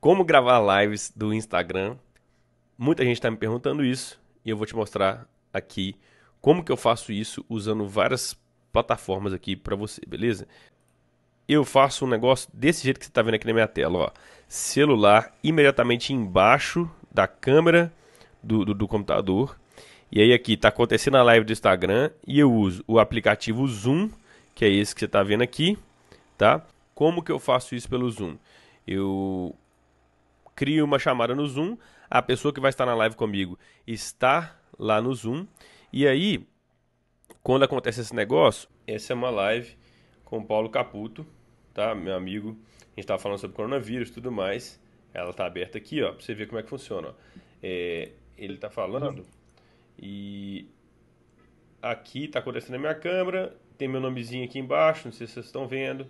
como gravar lives do Instagram. Muita gente está me perguntando isso e eu vou te mostrar aqui como que eu faço isso usando várias plataformas aqui para você, beleza? Eu faço um negócio desse jeito que você está vendo aqui na minha tela, ó. Celular imediatamente embaixo da câmera do, do, do computador. E aí aqui está acontecendo a live do Instagram e eu uso o aplicativo Zoom, que é esse que você está vendo aqui, tá? Como que eu faço isso pelo Zoom? Eu crio uma chamada no Zoom, a pessoa que vai estar na live comigo está lá no Zoom. E aí, quando acontece esse negócio, essa é uma live com o Paulo Caputo, tá? Meu amigo, a gente estava falando sobre coronavírus e tudo mais. Ela está aberta aqui, ó, para você ver como é que funciona. É, ele está falando e aqui está acontecendo a minha câmera, tem meu nomezinho aqui embaixo, não sei se vocês estão vendo.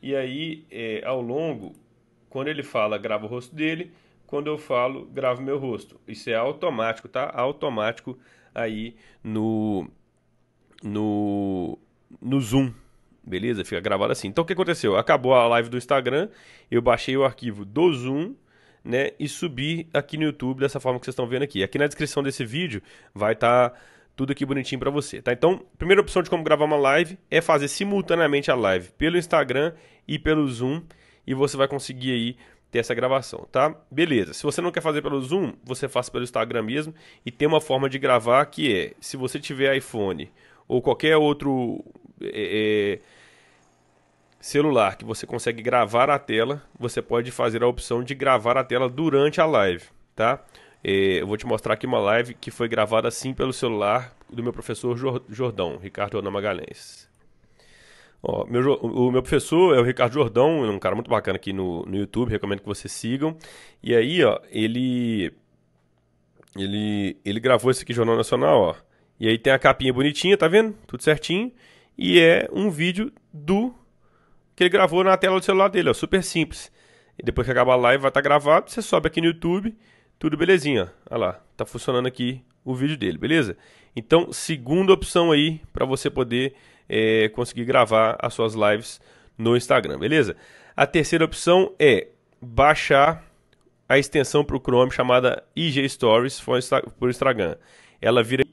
E aí, é, ao longo, quando ele fala, grava o rosto dele. Quando eu falo, gravo meu rosto. Isso é automático, tá? Automático aí no no no Zoom, beleza? Fica gravado assim. Então o que aconteceu? Acabou a live do Instagram, eu baixei o arquivo do Zoom, né, e subi aqui no YouTube dessa forma que vocês estão vendo aqui. Aqui na descrição desse vídeo vai estar tá tudo aqui bonitinho para você, tá? Então, primeira opção de como gravar uma live é fazer simultaneamente a live pelo Instagram e pelo Zoom e você vai conseguir aí ter essa gravação, tá? Beleza. Se você não quer fazer pelo Zoom, você faz pelo Instagram mesmo e tem uma forma de gravar que é, se você tiver iPhone ou qualquer outro é, é, celular que você consegue gravar a tela, você pode fazer a opção de gravar a tela durante a live, tá? É, eu vou te mostrar aqui uma live que foi gravada assim pelo celular do meu professor Jordão, Ricardo Ana Magalhães. Ó, meu, o meu professor é o Ricardo Jordão, é um cara muito bacana aqui no, no YouTube, recomendo que vocês sigam. E aí, ó, ele, ele, ele gravou esse aqui, Jornal Nacional, ó. E aí tem a capinha bonitinha, tá vendo? Tudo certinho. E é um vídeo do que ele gravou na tela do celular dele, ó, super simples. E depois que acabar a live vai estar tá gravado, você sobe aqui no YouTube, tudo belezinha. Olha lá, tá funcionando aqui o vídeo dele, beleza? Então, segunda opção aí para você poder é, conseguir gravar as suas lives no Instagram, beleza? A terceira opção é baixar a extensão para o Chrome chamada IG Stories por Instagram. Ela vira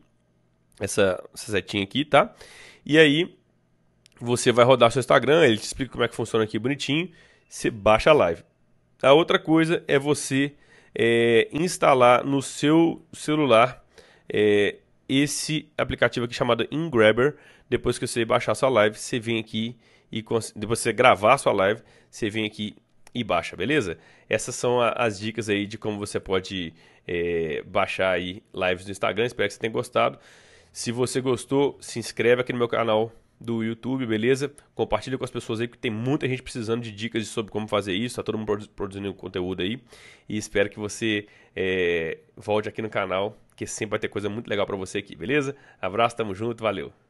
essa, essa setinha aqui, tá? E aí você vai rodar seu Instagram, ele te explica como é que funciona aqui bonitinho, você baixa a live. A outra coisa é você é, instalar no seu celular é, esse aplicativo aqui chamado InGrabber. Depois que você baixar sua live, você vem aqui e depois você gravar sua live, você vem aqui e baixa, beleza? Essas são a, as dicas aí de como você pode é, baixar aí lives do Instagram. Espero que você tenha gostado. Se você gostou, se inscreve aqui no meu canal do YouTube, beleza? Compartilha com as pessoas aí, que tem muita gente precisando de dicas sobre como fazer isso. Tá todo mundo produzindo conteúdo aí. E espero que você é, volte aqui no canal porque sempre vai ter coisa muito legal para você aqui, beleza? Abraço, tamo junto, valeu!